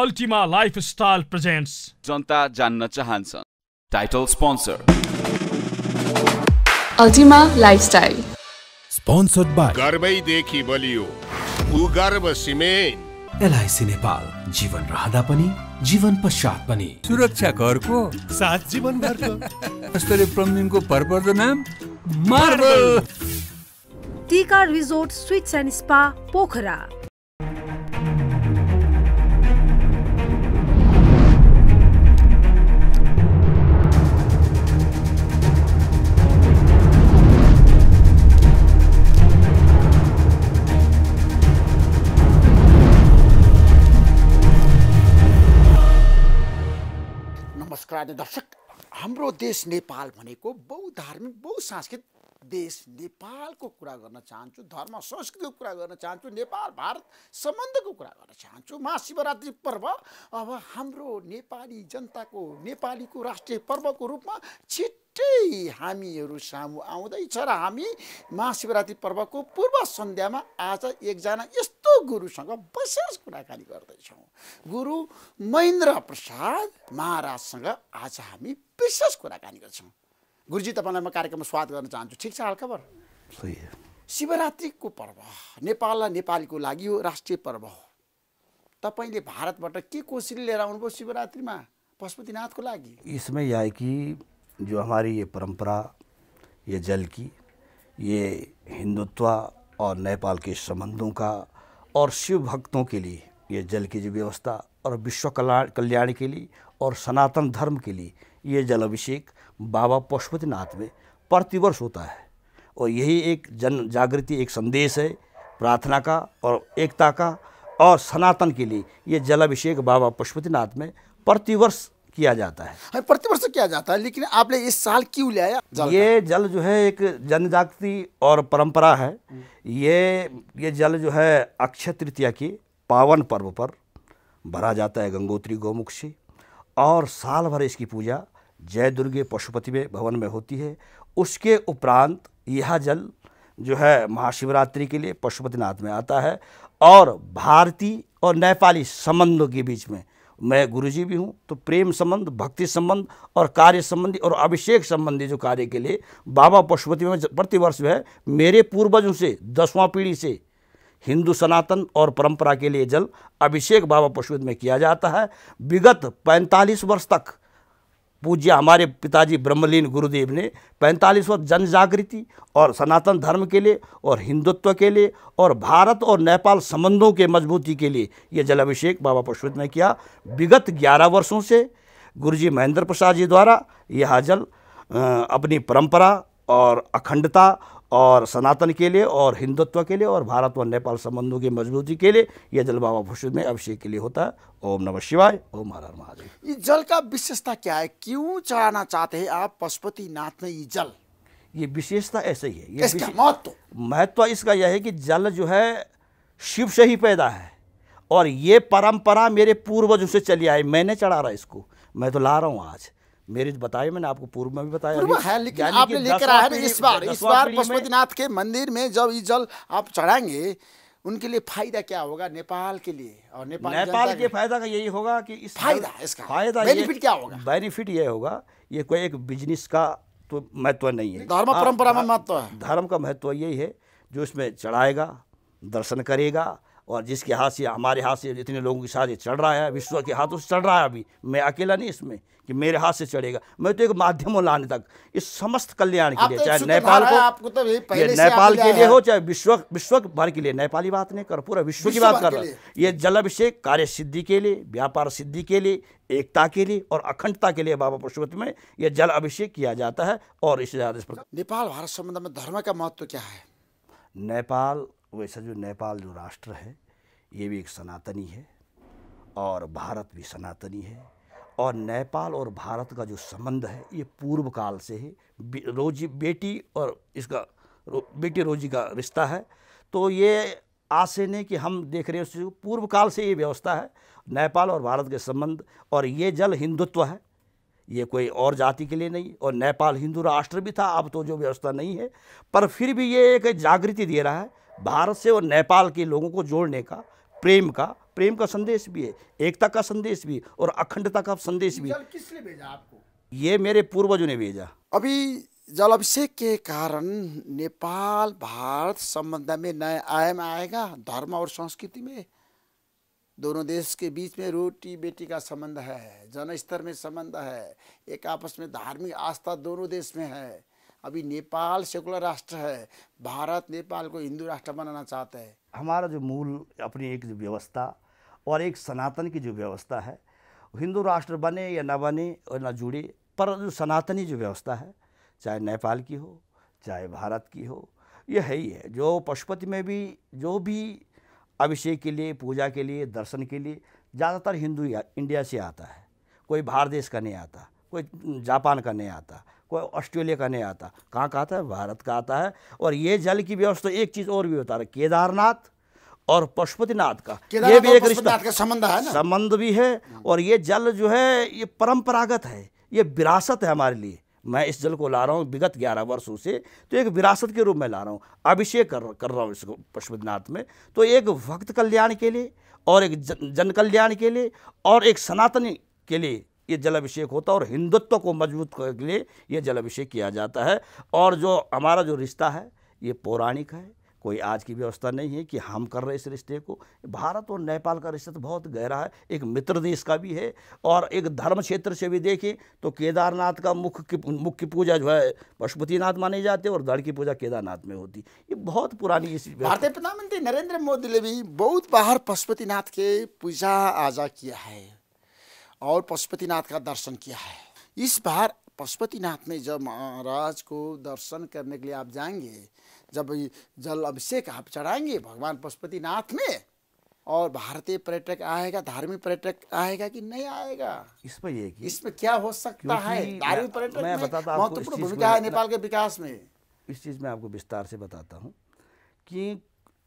Ultima lifestyle presents जनता जान्न चाहन्छ title sponsor Ultima lifestyle sponsored by गर्वैदेखि बलियो भूगर्भ सिमेन्ट एलआइसी नेपाल जीवन रहँदा पनि जीवन पश्चात पनि सुरक्षा घरको साथ जीवन घरको स्तरीय भरपर्दो नाम marble Tika resort suites and spa Pokhara राजनीति दर्शक हाम्रो देश नेपाल भनेको बहुधार्मिक बहुसांस्कृतिक बहु देश नेपालको कुरा गर्न चाहन्छु धर्म संस्कृतिको कुरा गर्न चाहन्छु नेपाल भारत सम्बन्धको कुरा गर्न चाहन्छु महाशिवरात्रि पर्व अब हाम्रो नेपाली जनताको नेपालीको राष्ट्रिय पर्वको रूपमा छिट्टै हामीहरू सामु आउँदैछ र हामी महाशिवरात्रि पर्वको पूर्व सन्ध्यामा आज एकजना यस्तो गुरुसँग विशेष कुराकानी गर्दैछौँ गुरु महेन्द्र प्रसाद महाराजसँग आज हामी विशेष कुराकानी गर्छौँ गुरुजी तपाईँलाई म कार्यक्रममा स्वागत गर्न चाहन्छु ठिक छ हालखबर शिवरात्रिको पर्व नेपाललाई नेपालीको लागि हो राष्ट्रिय पर्व हो तपाईँले भारतबाट के लेकर लिएर आउनुभयो शिवरात्रिमा पशुपतिनाथ को लागि इसमें यह है कि जो हमारी ये परंपरा ये जल की ये हिंदुत्व और नेपाल के संबंधों का और शिव भक्तों के लिए ये जल की जो व्यवस्था और विश्व कल्याण के लिए और सनातन धर्म के लिए ये जल अभिषेक बाबा पशुपतिनाथ में प्रतिवर्ष होता है और यही एक जन जागृति एक संदेश है प्रार्थना का और एकता का और सनातन के लिए ये जलाभिषेक बाबा पशुपतिनाथ में प्रतिवर्ष किया जाता है हाँ, प्रतिवर्ष किया जाता है लेकिन आपने इस साल क्यों लिया ये जल जो है एक जनजागृति और परंपरा है ये ये जल जो है अक्षय तृतीया की पावन पर्व पर भरा जाता है गंगोत्री गौमुख से और साल भर इसकी पूजा जय दुर्गे पशुपति में भवन में होती है उसके उपरांत यह जल जो है महाशिवरात्रि के लिए पशुपतिनाथ में आता है और भारतीय और नेपाली संबंधों के बीच में मैं गुरुजी भी हूँ तो प्रेम संबंध भक्ति संबंध और कार्य संबंधी और अभिषेक संबंधी जो कार्य के लिए बाबा पशुपति में प्रतिवर्ष जो है मेरे पूर्वजों से दसवां पीढ़ी से हिंदू सनातन और परंपरा के लिए जल अभिषेक बाबा पशुपति में किया जाता है विगत 45 वर्ष तक पूज्य हमारे पिताजी ब्रह्मलीन गुरुदेव ने वर्ष जन जागृति और सनातन धर्म के लिए और हिंदुत्व के लिए और भारत और नेपाल संबंधों के मजबूती के लिए ये जल अभिषेक बाबा पुष्पित ने किया विगत ग्यारह वर्षों से गुरुजी महेंद्र प्रसाद जी द्वारा यह जल अपनी परंपरा और अखंडता और सनातन के लिए और हिंदुत्व के लिए और भारत व नेपाल संबंधों की मजबूती के लिए यह जल बाबा भूषण में अभिषेक के लिए होता है ओम नमः शिवाय ओम हर हर महादेव ये जल का विशेषता क्या है क्यों चढ़ाना चाहते हैं आप पशुपति नाथ में ये जल ये विशेषता ऐसे ही है ये महत्व महत्व इसका यह है कि जल जो है शिव से ही पैदा है और ये परंपरा मेरे पूर्वजों से चली आई मैंने चढ़ा रहा इसको मैं तो ला रहा हूँ आज मेरिज बताए मैंने आपको पूर्व में भी बताया है लेकिन आपने लेकर आया है इस बार इस बार पशुपतिनाथ के मंदिर में जब ये जल आप चढ़ाएंगे उनके लिए फायदा क्या होगा नेपाल के लिए और नेपाल नेपाल के फायदा का यही होगा कि इस फायदा इसका फायदा बेनिफिट क्या होगा बेनिफिट ये होगा ये कोई एक बिजनेस का तो महत्व नहीं है धर्म हाँ, परंपरा में हाँ, महत्व है धर्म का महत्व यही है जो इसमें चढ़ाएगा दर्शन करेगा और जिसके हाथ से हमारे हाथ से जितने लोगों के साथ ये चढ़ रहा है विश्व के हाथों से चढ़ रहा है अभी मैं अकेला नहीं इसमें कि मेरे हाथ से चढ़ेगा मैं तो एक माध्यम हूँ लाने तक इस समस्त कल्याण के लिए तो चाहे नेपाल को आपको तो ये नेपाल के लिए हो चाहे विश्व विश्व भर के लिए नेपाली बात नहीं कर पूरा विश्व की बात कर रहा ये जल अभिषेक कार्य सिद्धि के लिए व्यापार सिद्धि के लिए एकता के लिए और अखंडता के लिए बाबा पशुपति में यह जल अभिषेक किया जाता है और इस नेपाल भारत संबंध में धर्म का महत्व क्या है नेपाल वैसा जो नेपाल जो राष्ट्र है ये भी एक सनातनी है और भारत भी सनातनी है और नेपाल और भारत का जो संबंध है ये पूर्व काल से है रोजी बेटी और इसका रो, बेटी रोजी का रिश्ता है तो ये आज नहीं कि हम देख रहे हैं पूर्व काल से ये व्यवस्था है नेपाल और भारत के संबंध और ये जल हिंदुत्व है ये कोई और जाति के लिए नहीं और नेपाल हिंदू राष्ट्र भी था अब तो जो व्यवस्था नहीं है पर फिर भी ये एक जागृति दे रहा है भारत से और नेपाल के लोगों को जोड़ने का प्रेम का प्रेम का संदेश भी है एकता का संदेश भी और अखंडता का संदेश भी किसने भेजा आपको ये मेरे पूर्वजों ने भेजा अभी अभिषेक के कारण नेपाल भारत संबंध में नया आयाम आएगा धर्म और संस्कृति में दोनों देश के बीच में रोटी बेटी का संबंध है जनस्तर में संबंध है एक आपस में धार्मिक आस्था दोनों देश में है अभी नेपाल सेकुलर राष्ट्र है भारत नेपाल को हिंदू राष्ट्र बनाना चाहता है हमारा जो मूल अपनी एक जो व्यवस्था और एक सनातन की जो व्यवस्था है हिंदू राष्ट्र बने या ना बने और ना जुड़े पर जो सनातनी जो व्यवस्था है चाहे नेपाल की हो चाहे भारत की हो ये है ही है जो पशुपति में भी जो भी अभिषेक के लिए पूजा के लिए दर्शन के लिए ज़्यादातर हिंदू इंडिया से आता है कोई बाहर देश का नहीं आता कोई जापान का नहीं आता कोई ऑस्ट्रेलिया का नहीं आता कहाँ का आता है भारत का आता है और ये जल की व्यवस्था एक चीज़ और भी बता रहा है केदारनाथ और पशुपतिनाथ का ये भी एक रिश्ता संबंध है संबंध भी है और ये जल जो है ये परंपरागत है ये विरासत है हमारे लिए मैं इस जल को ला रहा हूँ विगत ग्यारह वर्षों से तो एक विरासत के रूप में ला रहा हूँ अभिषेक कर कर रहा हूँ इसको पशुपतिनाथ में तो एक भक्त कल्याण के लिए और एक जन कल्याण के लिए और एक सनातनी के लिए ये जल अभिषेक होता है और हिंदुत्व को मजबूत करने के लिए ये जल अभिषेक किया जाता है और जो हमारा जो रिश्ता है ये पौराणिक है कोई आज की व्यवस्था नहीं है कि हम कर रहे इस रिश्ते को भारत और नेपाल का रिश्ता तो बहुत गहरा है एक मित्र देश का भी है और एक धर्म क्षेत्र से भी देखें तो केदारनाथ का मुख्य मुख्य पूजा जो है पशुपतिनाथ माने जाते और धड़ की पूजा केदारनाथ में होती ये बहुत पुरानी इस भारतीय प्रधानमंत्री नरेंद्र मोदी ने भी बहुत बाहर पशुपतिनाथ के पूजा आजा किया है और पशुपतिनाथ का दर्शन किया है इस बार पशुपतिनाथ में जब महाराज को दर्शन करने के लिए आप जाएंगे जब जल अभिषेक आप चढ़ाएंगे भगवान पशुपतिनाथ में और भारतीय पर्यटक आएगा धार्मिक पर्यटक आएगा कि नहीं आएगा इसमें ये इसमें क्या हो सकता है धार्मिक पर्यटक महत्वपूर्ण भूमिका है नेपाल के विकास में इस चीज़ में आपको विस्तार से बताता हूँ कि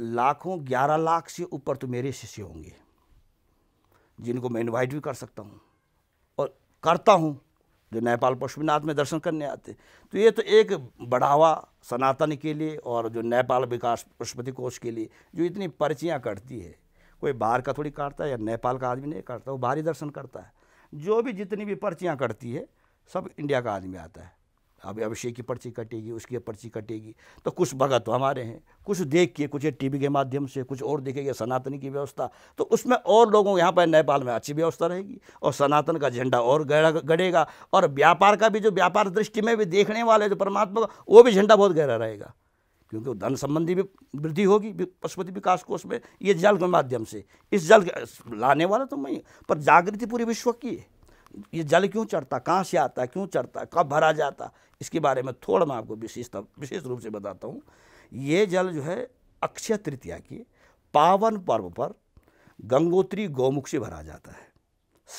लाखों ग्यारह लाख से ऊपर तो मेरे शिष्य होंगे जिनको मैं इनवाइट भी कर सकता हूँ और करता हूँ जो नेपाल पशुपतिनाथ में दर्शन करने आते तो ये तो एक बढ़ावा सनातन के लिए और जो नेपाल विकास पशुपति कोष के लिए जो इतनी पर्चियाँ कटती है कोई बाहर का थोड़ी काटता है या नेपाल का आदमी नहीं काटता वो बाहरी दर्शन करता है जो भी जितनी भी पर्चियाँ कटती है सब इंडिया का आदमी आता है अभी अभिषेक की पर्ची कटेगी उसकी पर्ची कटेगी तो कुछ भगत तो हमारे हैं कुछ देख के कुछ टीवी के माध्यम से कुछ और देखेंगे सनातनी की व्यवस्था तो उसमें और लोगों यहाँ पर नेपाल में अच्छी व्यवस्था रहेगी और सनातन का झंडा और गढ़ेगा और व्यापार का भी जो व्यापार दृष्टि में भी देखने वाले जो परमात्मा का वो भी झंडा बहुत गहरा रहेगा क्योंकि धन संबंधी भी वृद्धि होगी पशुपति विकास कोष में ये जल के माध्यम से इस जल लाने वाला तो मैं पर जागृति पूरे विश्व की है ये जल क्यों चढ़ता कहाँ से आता क्यों चढ़ता कब भरा जाता इसके बारे में थोड़ा मैं आपको विशेषता विशेष रूप से बताता हूँ ये जल जो है अक्षय तृतीया के पावन पर्व पर गंगोत्री गौमुख से भरा जाता है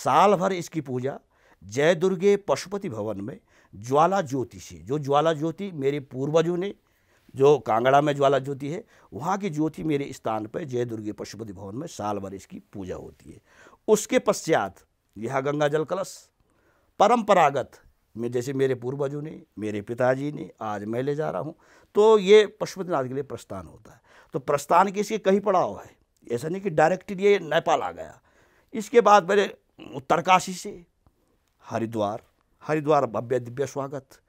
साल भर इसकी पूजा जय दुर्गे पशुपति भवन में ज्वाला ज्योति से जो ज्वाला ज्योति मेरे पूर्वजों ने जो कांगड़ा में ज्वाला ज्योति है वहाँ की ज्योति मेरे स्थान पर जय दुर्गे पशुपति भवन में साल भर इसकी पूजा होती है उसके पश्चात यह गंगा जल कलश परंपरागत में जैसे मेरे पूर्वजों ने मेरे पिताजी ने आज मैं ले जा रहा हूँ तो ये पशुपतिनाथ के लिए प्रस्थान होता है तो प्रस्थान के इसके पड़ाव है ऐसा नहीं कि डायरेक्टली ये नेपाल आ गया इसके बाद मेरे उत्तरकाशी से हरिद्वार हरिद्वार भव्य दिव्य स्वागत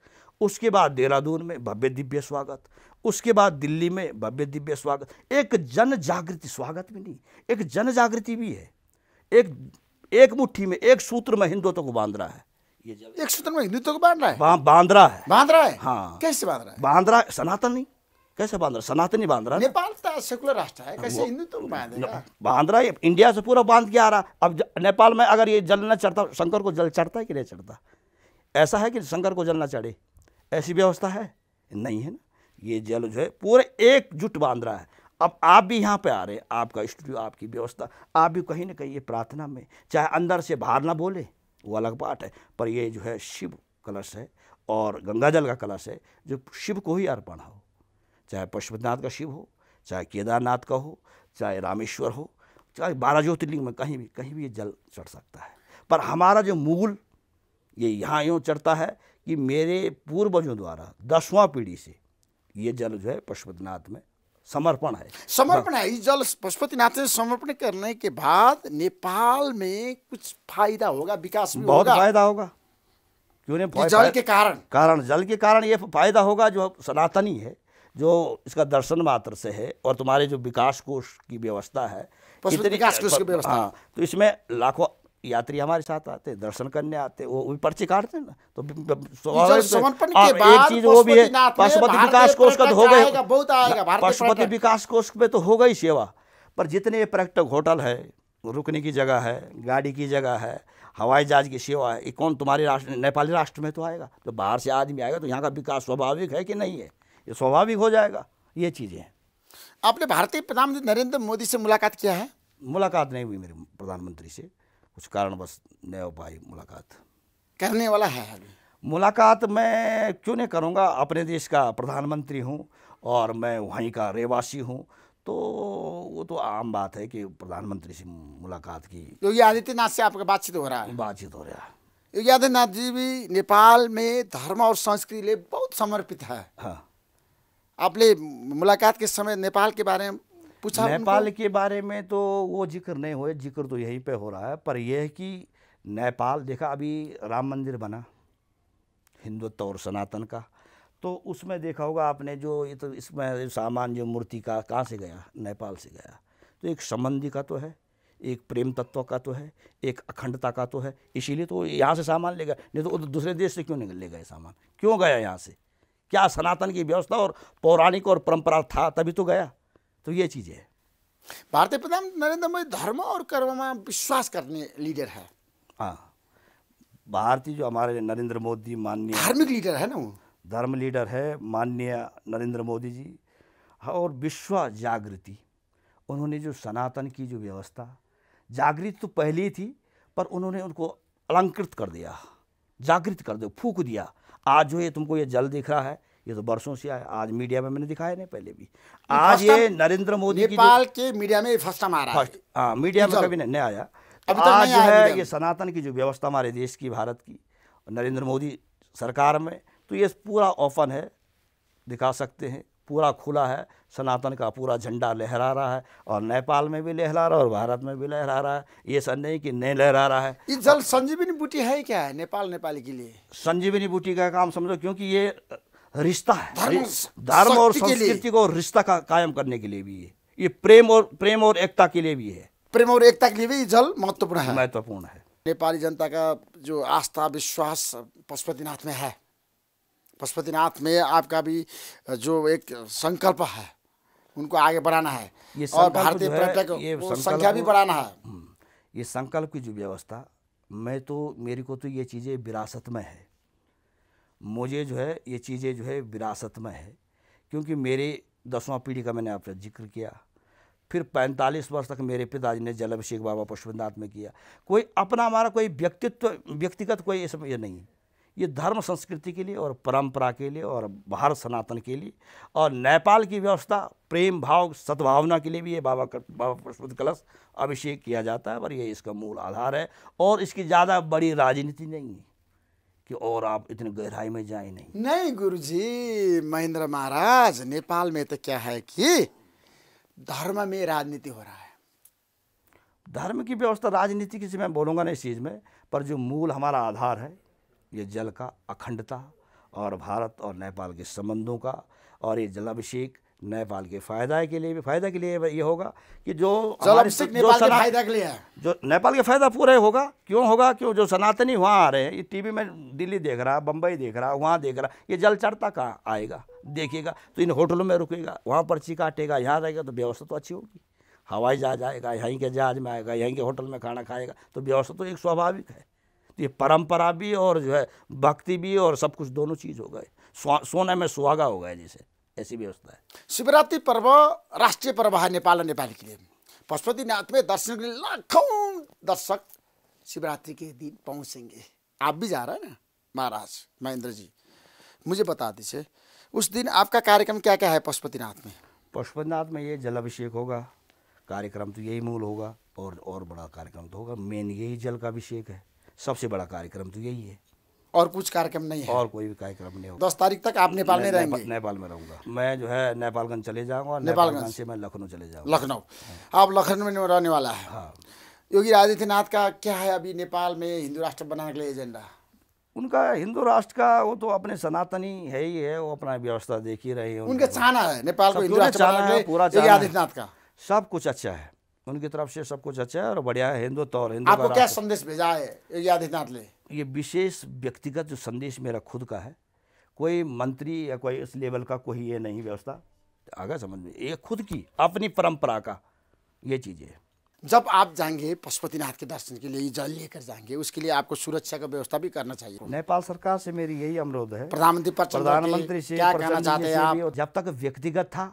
उसके बाद देहरादून में भव्य दिव्य स्वागत उसके बाद दिल्ली में भव्य दिव्य स्वागत एक जन जागृति स्वागत भी नहीं एक जन जागृति भी है एक एक मुट्ठी में एक सूत्र में हिंदुत्व को बांध रहा है ये एक सूत्र में हिंदुत्व को बांध रहा है बांध रहा है बांध रहा है हाँ कैसे बांध रहा है बांध रहा है नहीं कैसे बांध रहा सनातनी बांध रहा नेपाल तो सेकुलर राष्ट्र है कैसे हिंदुत्व बांध रहा है इंडिया से पूरा बांध के आ रहा अब नेपाल में अगर ये जल न चढ़ता शंकर को जल चढ़ता है कि नहीं चढ़ता ऐसा है कि शंकर को जल न चढ़े ऐसी व्यवस्था है नहीं है ना ये जल जो है पूरे एकजुट बांध रहा है अब आप भी यहाँ पे आ रहे हैं आपका स्टूडियो आपकी व्यवस्था आप भी कहीं ना कहीं ये प्रार्थना में चाहे अंदर से बाहर ना बोले वो अलग बात है पर ये जो है शिव कलश है और गंगा जल का कलश है जो शिव को ही अर्पण हो चाहे पशुपतिनाथ का शिव हो चाहे केदारनाथ का हो चाहे रामेश्वर हो चाहे बारह ज्योतिर्लिंग में कहीं भी कहीं भी ये जल चढ़ सकता है पर हमारा जो मूल ये यहाँ यूँ चढ़ता है कि मेरे पूर्वजों द्वारा दसवां पीढ़ी से ये जल जो है पशुपतिनाथ में समर्पण है समर्पण है जल पशुपतिनाथ से समर्पण करने के बाद नेपाल में कुछ फायदा होगा विकास में बहुत फायदा होगा क्यों नहीं जल के कारण कारण जल के कारण ये फायदा होगा जो सनातनी है जो इसका दर्शन मात्र से है और तुम्हारे जो विकास कोष की व्यवस्था है इतनी विकास कोष की व्यवस्था हाँ तो इसमें लाखों यात्री हमारे साथ आते दर्शन करने आते वो भी पर्ची काटते ना तो चीज वो भी है पशुपति विकास कोष का तो हो गए पशुपति विकास कोष में तो हो गई सेवा पर जितने पर्यटक होटल है रुकने की जगह है गाड़ी की जगह है हवाई जहाज की सेवा है ये कौन तुम्हारे राष्ट्र नेपाली राष्ट्र में तो आएगा तो बाहर से आदमी आएगा तो यहाँ का विकास स्वाभाविक है कि नहीं है ये स्वाभाविक हो जाएगा ये चीज़ें हैं आपने भारतीय प्रधानमंत्री नरेंद्र मोदी से मुलाकात किया है मुलाकात नहीं हुई मेरे प्रधानमंत्री से कुछ कारणवश नहीं हो पाई मुलाकात करने वाला है अभी मुलाकात मैं क्यों नहीं करूँगा अपने देश का प्रधानमंत्री हूँ और मैं वहीं का रहवासी हूँ तो वो तो आम बात है कि प्रधानमंत्री से मुलाकात की योगी आदित्यनाथ से आपका बातचीत हो रहा है बातचीत हो रहा है योगी आदित्यनाथ जी भी नेपाल में धर्म और संस्कृति लिए बहुत समर्पित है हाँ आपने मुलाकात के समय नेपाल के बारे में पूछा नेपाल के बारे में तो वो जिक्र नहीं हुए जिक्र तो यहीं पे हो रहा है पर यह है कि नेपाल देखा अभी राम मंदिर बना हिंदुत्व और सनातन का तो उसमें देखा होगा आपने जो ये तो इसमें सामान जो मूर्ति का कहाँ से गया नेपाल से गया तो एक संबंधी का तो है एक प्रेम तत्व का तो है एक अखंडता का तो है इसीलिए तो यहाँ से सामान ले गया नहीं तो दूसरे देश से क्यों नहीं ले गए सामान क्यों गया यहाँ से क्या सनातन की व्यवस्था और पौराणिक और परंपरा था तभी तो गया तो ये चीज़ें है भारतीय प्रधान नरेंद्र मोदी धर्म और कर्म में विश्वास करने लीडर है हाँ भारतीय जो हमारे नरेंद्र मोदी माननीय धार्मिक लीडर है ना वो धर्म लीडर है माननीय नरेंद्र मोदी जी हाँ, और विश्व जागृति उन्होंने जो सनातन की जो व्यवस्था जागृत तो पहले ही थी पर उन्होंने उनको अलंकृत कर दिया जागृत कर दो फूक दिया आज जो ये तुमको ये जल दिख रहा है ये तो बरसों से आया आज मीडिया में मैंने दिखाया नहीं पहले भी आज ये नरेंद्र मोदी नेपाल के मीडिया में फर्स्ट टाइम आ रहा फर्स्ट हाँ मीडिया में कभी नहीं आया अभी तक आज है ये सनातन की जो व्यवस्था हमारे देश की भारत की नरेंद्र मोदी सरकार में तो ये पूरा ओपन है दिखा सकते हैं पूरा खुला है सनातन का पूरा झंडा लहरा रहा है और नेपाल में भी लहरा रहा है और भारत में भी लहरा रहा है ये सर नहीं कि नहीं लहरा रहा है इस जल संजीवनी बूटी है क्या है नेपाल नेपाली के लिए संजीवनी बूटी का काम समझो क्योंकि ये रिश्ता है धर्म और संस्कृति को रिश्ता का कायम करने के लिए भी है ये प्रेम और प्रेम और एकता के लिए भी है प्रेम और एकता के लिए भी जल महत्वपूर्ण है महत्वपूर्ण है नेपाली जनता का जो आस्था विश्वास पशुपतिनाथ में है पशुपतिनाथ में आपका भी जो एक संकल्प है उनको आगे बढ़ाना है ये और भारतीय पर्यटक संख्या भी बढ़ाना है हम्म, ये संकल्प की जो व्यवस्था मैं तो मेरी को तो ये चीज़ें विरासत में है मुझे जो है ये चीज़ें जो है विरासत में है क्योंकि मेरे दसवां पीढ़ी का मैंने आपसे जिक्र किया फिर पैंतालीस वर्ष तक मेरे पिताजी ने जल अभिषेक बाबा पुष्पनाथ में किया कोई अपना हमारा कोई व्यक्तित्व व्यक्तिगत कोई इसमें ये नहीं ये धर्म संस्कृति के लिए और परंपरा के लिए और भारत सनातन के लिए और नेपाल की व्यवस्था प्रेम भाव सद्भावना के लिए भी ये बाबा कर, बाबा पुष्पत कलश अभिषेक किया जाता है और ये इसका मूल आधार है और इसकी ज़्यादा बड़ी राजनीति नहीं है कि और आप इतनी गहराई में जाए नहीं नहीं गुरुजी महेंद्र महाराज नेपाल में तो क्या है कि धर्म में राजनीति हो रहा है धर्म की व्यवस्था राजनीति की मैं बोलूँगा नहीं इस चीज़ में पर जो मूल हमारा आधार है ये जल का अखंडता और भारत और नेपाल के संबंधों का और ये जलाभिषेक नेपाल के फ़ायदा के लिए भी फ़ायदा के लिए ये होगा कि जो सिर्फ नेपाल के फायदा के लिए है जो नेपाल के फ़ायदा पूरा ही होगा क्यों होगा क्यों जो सनातनी वहाँ आ रहे हैं ये टीवी में दिल्ली देख रहा बम्बई देख रहा वहाँ देख रहा ये जल चढ़ता कहाँ आएगा देखेगा तो इन होटलों में रुकेगा वहाँ पर्ची काटेगा यहाँ रहेगा तो व्यवस्था तो अच्छी होगी हवाई जहाज आएगा यहीं के जहाज में आएगा यहीं के होटल में खाना खाएगा तो व्यवस्था तो एक स्वाभाविक है तो ये परंपरा भी और जो है भक्ति भी और सब कुछ दोनों चीज़ हो गए सोने में सुहागा हो गया जैसे ऐसी व्यवस्था है शिवरात्रि पर्व राष्ट्रीय पर्व है नेपाल और नेपाली के लिए पशुपतिनाथ में दर्शन के लिए लाखों दर्शक शिवरात्रि के दिन पहुँचेंगे आप भी जा रहे हैं ना महाराज महेंद्र जी मुझे बता दीजिए उस दिन आपका कार्यक्रम क्या क्या है पशुपतिनाथ में पशुपतिनाथ में ये जलाभिषेक होगा कार्यक्रम तो यही मूल होगा और और बड़ा कार्यक्रम तो होगा मेन यही जल का अभिषेक है सबसे बड़ा कार्यक्रम तो यही है और कुछ कार्यक्रम नहीं है और कोई भी कार्यक्रम नहीं होगा दस तारीख तक आप नेपाल में रहेंगे नेपाल में रहूंगा मैं जो है नेपालगंज चले जाऊंगा नेपालगंज से मैं लखनऊ चले जाऊंगा लखनऊ आप लखनऊ में रहने वाला है हाँ। योगी आदित्यनाथ का क्या है अभी नेपाल में हिंदू राष्ट्र बनाने के लिए एजेंडा उनका हिंदू राष्ट्र का वो तो अपने सनातनी है ही है वो अपना व्यवस्था देख ही रहे हैं उनके चाहना है नेपाल को हिंदू राष्ट्र बनाने पूरा योगी आदित्यनाथ का सब कुछ अच्छा है उनकी तरफ से सब कुछ अच्छा है और बढ़िया है हिंदुत्व और हिंदू आपको क्या संदेश भेजा है योगी आदित्यनाथ ने ये विशेष व्यक्तिगत जो संदेश मेरा खुद का है कोई मंत्री या कोई इस लेवल का कोई ये नहीं व्यवस्था आगे समझ में ये खुद की अपनी परंपरा का ये चीज़ें है जब आप जाएंगे पशुपतिनाथ के दर्शन के लिए जल लेकर जाएंगे उसके लिए आपको सुरक्षा का व्यवस्था भी करना चाहिए नेपाल सरकार से मेरी यही अनुरोध है प्रधानमंत्री प्रधानमंत्री से क्या कहना चाहते हैं आप जब तक व्यक्तिगत था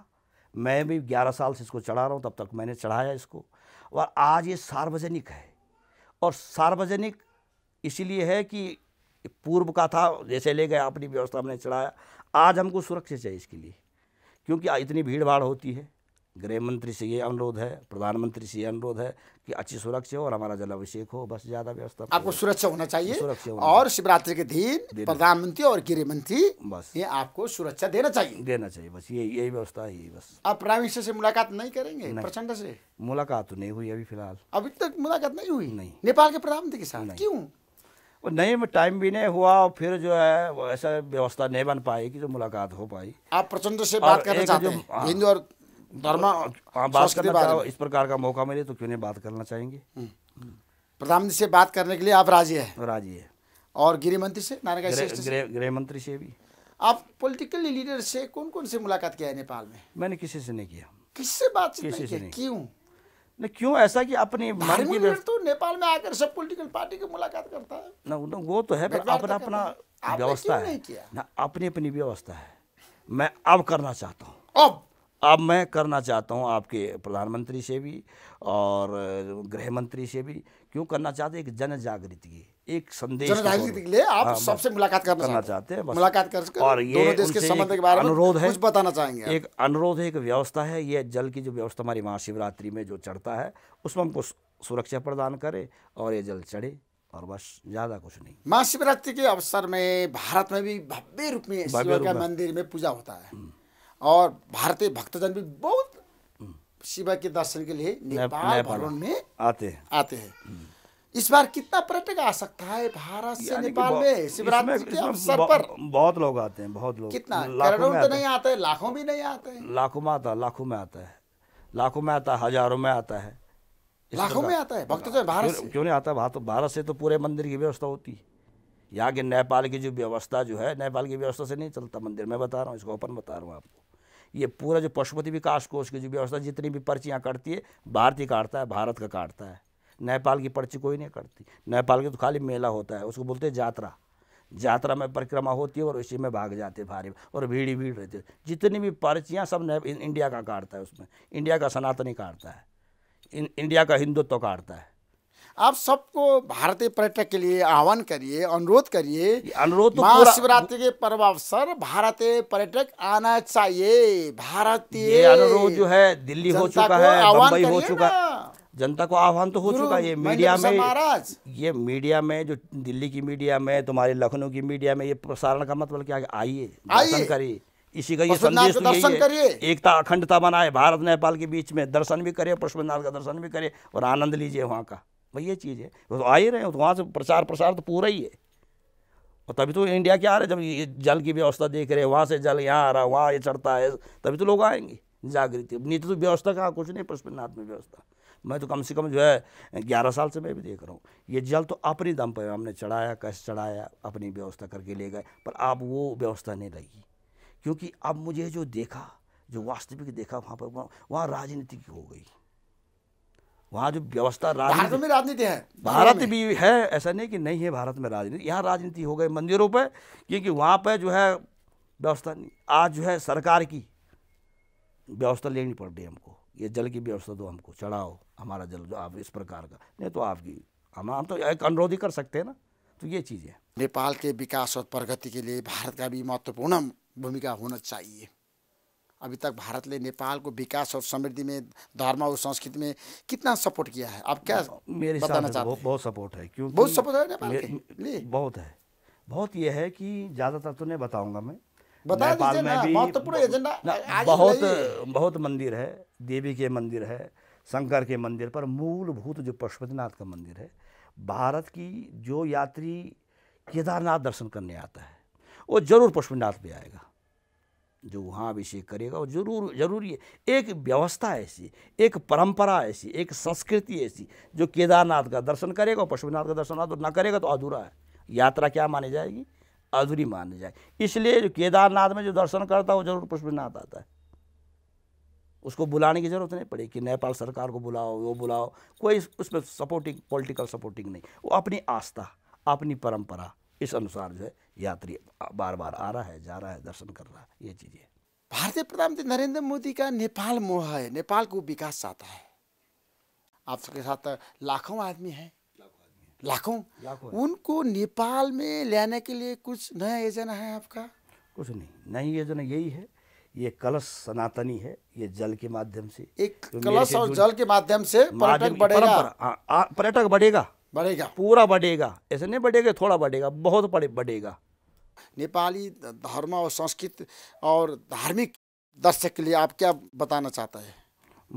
मैं भी 11 साल से इसको चढ़ा रहा हूँ तब तक मैंने चढ़ाया इसको और आज ये सार्वजनिक है और सार्वजनिक इसीलिए है कि पूर्व का था जैसे ले गए अपनी व्यवस्था हमने चढ़ाया आज हमको सुरक्षित चाहिए इसके लिए क्योंकि इतनी भीड़ भाड़ होती है गृह मंत्री से ये अनुरोध है प्रधानमंत्री से ये अनुरोध है कि अच्छी सुरक्षा हो और हमारा जलाभिषेक हो बस ज्यादा व्यवस्था आपको सुरक्षा होना चाहिए सुरक्षा होना और शिवरात्रि के दिन प्रधानमंत्री और गृह मंत्री बस ये आपको सुरक्षा देना चाहिए देना चाहिए बस ये यही व्यवस्था है यही बस आप प्राइम मिनिस्टर से मुलाकात नहीं करेंगे प्रचंड से मुलाकात तो नहीं हुई अभी फिलहाल अभी तक मुलाकात नहीं हुई नहीं नेपाल के प्रधानमंत्री के साथ क्यों नहीं टाइम भी नहीं हुआ और फिर जो है ऐसा व्यवस्था नहीं बन पाई कि जो मुलाकात हो पाई आप प्रचंड से बात करना चाहते हैं हाँ। हिंदू और धर्म हाँ, बात करना इस प्रकार का मौका मिले तो क्यों नहीं बात करना चाहेंगे हम्म। प्रधानमंत्री से बात करने के लिए आप राजी है राजी है और गृह मंत्री से नारायण गृह मंत्री से भी आप पॉलिटिकल लीडर से कौन कौन से मुलाकात किया है नेपाल में मैंने किसी से नहीं किया किससे बात किसी से क्यों न क्यों ऐसा कि अपनी मन की तो नेपाल में आकर सब पॉलिटिकल पार्टी की मुलाकात करता है ना, ना तो- वो तो है पर अपना तो अपना व्यवस्था है ना अपनी अपनी व्यवस्था है मैं अब करना चाहता हूँ अब अब मैं करना चाहता हूँ आपके प्रधानमंत्री से भी और गृह मंत्री से भी क्यों करना चाहते एक जन जागृति की एक संदेश राजनीति के लिए आप हाँ, सबसे मुलाकात करना, चाहते हैं मुलाकात कर और ये देश के संबंध के बारे में अनुरोध है कुछ बताना चाहेंगे एक अनुरोध है एक व्यवस्था है ये जल की जो व्यवस्था हमारी महाशिवरात्रि में जो चढ़ता है उसमें हमको सुरक्षा प्रदान करे और ये जल चढ़े और बस ज्यादा कुछ नहीं महाशिवरात्रि के अवसर में भारत में भी भव्य रूप में शिव के मंदिर में पूजा होता है हम्म। और भारतीय भक्तजन भी बहुत हम्म। शिव के दर्शन के लिए नेपाल भवन में आते हैं आते हैं हम्म। इस बार कितना पर्यटक आ सकता है भारत से नेपाल में शिवरात्रि के अवसर पर बहुत लोग आते हैं बहुत लोग कितना करोड़ों तो नहीं आते हैं लाखों भी नहीं आते हैं लाखों में आता है लाखों में आता है लाखों में आता है हजारों में आता है लाखों में आता है भक्त तो भारत से क्यों नहीं आता भारत तो- भारत से तो पूरे मंदिर की व्यवस्था होती है यहाँ के नेपाल की जो व्यवस्था जो है नेपाल की व्यवस्था से नहीं चलता मंदिर मैं बता रहा हूँ इसको ओपन बता रहा हूँ आपको ये पूरा जो पशुपति विकास कोष की जो व्यवस्था जितनी भी पर्चियाँ काटती है भारत ही काटता है भारत का काटता है नेपाल की पर्ची कोई नहीं करती नेपाल की तो खाली मेला होता है उसको बोलते हैं जात्रा यात्रा में परिक्रमा होती है और इसी में भाग जाते हैं भारी और भीड़ भीड़ रहती है जितनी भी पर्चियाँ सब इंडिया का काटता है उसमें इंडिया का सनातनी काटता है इंडिया का हिंदुत्व काटता है आप सबको भारतीय पर्यटक के लिए आह्वान करिए अनुरोध करिए अनुरोध तो शिवरात्रि के पर्व अवसर भारतीय पर्यटक आना चाहिए भारतीय अनुरोध जो है दिल्ली हो चुका है मुंबई हो चुका है जनता को आह्वान तो हो चुका है ये मीडिया में ये मीडिया में जो दिल्ली की मीडिया में तुम्हारे लखनऊ की मीडिया में ये प्रसारण का मतलब क्या आइए आइए करिए इसी का ये संदेश तो दर्शन करिए एकता अखंडता बनाए भारत नेपाल के बीच में दर्शन भी करे पशुपतिनाथ का दर्शन भी करे और आनंद लीजिए वहाँ का भाई ये चीज़ है वो तो आ ही रहे हैं तो वहाँ से प्रचार प्रसार तो पूरा ही है और तभी तो इंडिया क्या आ रहा है जब जल की व्यवस्था देख रहे हैं वहाँ से जल यहाँ आ रहा है वहाँ ये चढ़ता है तभी तो लोग आएंगे जागृति नीति तो व्यवस्था का कुछ नहीं पशुपतिनाथ में व्यवस्था मैं तो कम से कम जो है ग्यारह साल से मैं भी देख रहा हूँ ये जल तो अपने दम पर हमने चढ़ाया कैसे चढ़ाया अपनी व्यवस्था करके ले गए पर अब वो व्यवस्था नहीं रही क्योंकि अब मुझे जो देखा जो वास्तविक देखा वहाँ पर वहाँ राजनीति की हो गई वहाँ जो व्यवस्था राजनीति में राजनीति है भारत भी है ऐसा नहीं कि नहीं है भारत में राजनीति यहाँ राजनीति हो गई मंदिरों पर क्योंकि वहाँ पर जो है व्यवस्था नहीं आज जो है सरकार की व्यवस्था लेनी पड़ रही है हमको ये जल की व्यवस्था दो हमको चढ़ाओ हमारा जल जो आप इस प्रकार का नहीं तो आपकी हम हम तो एक अनुरोध ही कर सकते हैं ना तो ये चीज़ है नेपाल के विकास और प्रगति के लिए भारत का भी महत्वपूर्ण भूमिका होना चाहिए अभी तक भारत ने नेपाल को विकास और समृद्धि में धर्म और संस्कृति में कितना सपोर्ट किया है आप क्या मेरे बताना चाहते हैं बहुत सपोर्ट है क्योंकि बहुत सपोर्ट है नेपाल के बहुत है बहुत ये है कि ज़्यादातर तो नहीं बताऊंगा मैं बता नेपाल में भी महत्वपूर्ण एजेंडा बहुत बहुत मंदिर है देवी के मंदिर है शंकर के मंदिर पर मूलभूत जो पशुपतिनाथ का मंदिर है भारत की जो यात्री केदारनाथ दर्शन करने आता है वो जरूर पशुपतिनाथ पे आएगा जो वहाँ अभिषेक करेगा वो जरूर जरूरी है एक व्यवस्था ऐसी एक परंपरा ऐसी एक संस्कृति ऐसी जो केदारनाथ का दर्शन करेगा और पशुपतिनाथ का दर्शन तो ना करेगा तो अधूरा है यात्रा क्या मानी जाएगी अधूरी मानी जाएगी इसलिए जो केदारनाथ में जो दर्शन करता है वो जरूर पशुपतिनाथ आता है उसको बुलाने की ज़रूरत नहीं पड़ी कि नेपाल सरकार को बुलाओ वो बुलाओ कोई उसमें सपोर्टिंग पॉलिटिकल सपोर्टिंग नहीं वो अपनी आस्था अपनी परंपरा इस अनुसार जो है यात्री बार बार आ रहा है जा रहा है दर्शन कर रहा है ये चीज़ें भारतीय प्रधानमंत्री नरेंद्र मोदी का नेपाल मोह है नेपाल को विकास चाहता है आप सबके साथ तो लाखों आदमी हैं लाखों उनको नेपाल में लाने के लिए कुछ नया योजना है आपका कुछ नहीं नई योजना यही है ये कलश सनातनी है ये जल के माध्यम से एक तो कलश और जल के माध्यम से पर्यटक बढ़ेगा हाँ, पर्यटक बढ़ेगा बढ़ेगा पूरा बढ़ेगा ऐसे नहीं बढ़ेगा थोड़ा बढ़ेगा बहुत बढ़ेगा नेपाली धर्म और संस्कृत और धार्मिक दर्शक के लिए आप क्या बताना चाहते हैं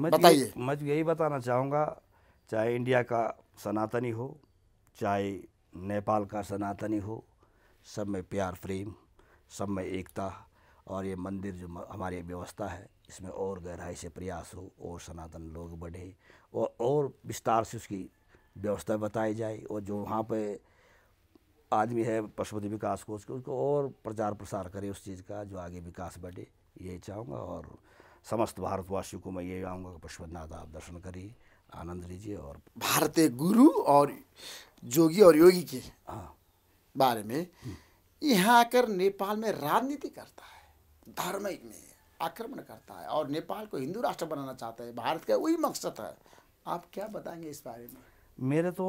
मैं तो बताइए मैं तो यही बताना चाहूँगा चाहे इंडिया का सनातनी हो चाहे नेपाल का सनातनी हो सब में प्यार प्रेम सब में एकता और ये मंदिर जो हमारी व्यवस्था है इसमें और गहराई से प्रयास हो और सनातन लोग बढ़े और और विस्तार से उसकी व्यवस्था बताई जाए और जो वहाँ पे आदमी है पशुपति विकास कोष के उसको और प्रचार प्रसार करे उस चीज़ का जो आगे विकास बढ़े यही चाहूँगा और समस्त भारतवासियों को मैं ये आऊँगा कि पशुपतिनाथ आप दर्शन करिए आनंद लीजिए और भारतीय गुरु और जोगी और योगी के हाँ बारे में हम्म। यहाँ आकर नेपाल में राजनीति करता है धर्म में आक्रमण करता है और नेपाल को हिंदू राष्ट्र बनाना चाहता है भारत का वही मकसद है आप क्या बताएंगे इस बारे में मेरे तो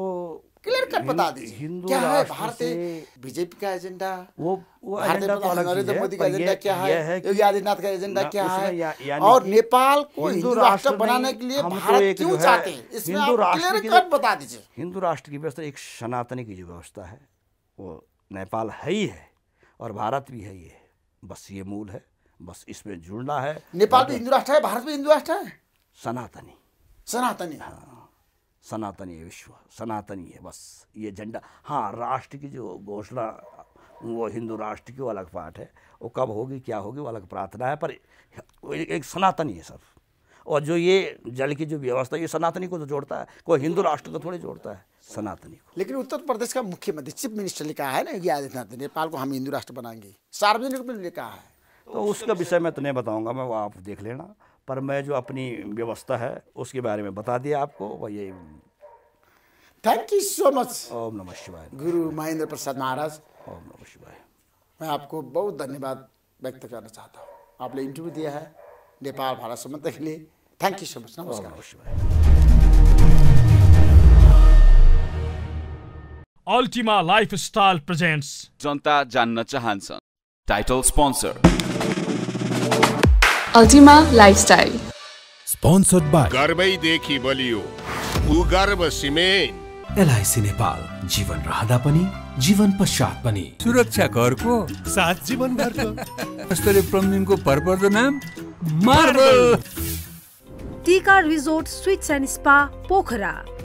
क्लियर कट बता दीजिए हिंदू क्या है भारत बीजेपी का एजेंडा वो वो एजेंडा तो नरेंद्र मोदी का एजेंडा क्या है योगी आदित्यनाथ का एजेंडा क्या है और नेपाल को हिंदू राष्ट्र बनाने के लिए तो भारत क्यों चाहते हैं इसमें आप क्लियर कट तो बता दीजिए हिंदू राष्ट्र की व्यवस्था एक सनातनी की जो व्यवस्था है वो नेपाल है ही है और भारत भी है ये बस ये मूल है बस इसमें जुड़ना है नेपाल में हिंदू राष्ट्र है भारत में हिंदू राष्ट्र है सनातनी सनातनी हाँ सनातनी है विश्व सनातनी है बस ये झंडा हाँ राष्ट्र की जो घोषणा वो हिंदू राष्ट्र की वो अलग पाठ है वो कब होगी क्या होगी वो अलग प्रार्थना है पर एक सनातनी है सब और जो ये जल की जो व्यवस्था ये सनातनी को तो जोड़ता है कोई हिंदू राष्ट्र को तो थोड़ी जोड़ता है सनातनी को लेकिन उत्तर प्रदेश का मुख्यमंत्री चीफ मिनिस्टर ने कहा है ना योगी आदित्यनाथ नेपाल को हम हिंदू राष्ट्र बनाएंगे सार्वजनिक रूप में कहा है तो उसके विषय में तो नहीं बताऊँगा मैं वो आप देख लेना पर मैं जो अपनी व्यवस्था है उसके बारे में बता दिया आपको वह ये थैंक यू सो मच ओम नमः शिवाय गुरु महेंद्र प्रसाद महाराज ओम नमः शिवाय मैं आपको बहुत धन्यवाद व्यक्त करना चाहता हूँ आपने इंटरव्यू दिया है नेपाल भारत संबंध के लिए थैंक यू सो मच नमस्कार अल्टिमा लाइफ स्टाइल प्रेजेन्ट्स जनता जान्न चाहन्छन् title sponsor Ultima lifestyle sponsored by देखी बलियो भूगर्भ सिमेन्ट एलआइसी नेपाल जीवन रहँदा पनि जीवन पश्चात पनि सुरक्षा घरको साथ जीवन घरको स्तरीय प्रमिनको भरपर्दो नाम marble Tika resort suites and spa Pokhara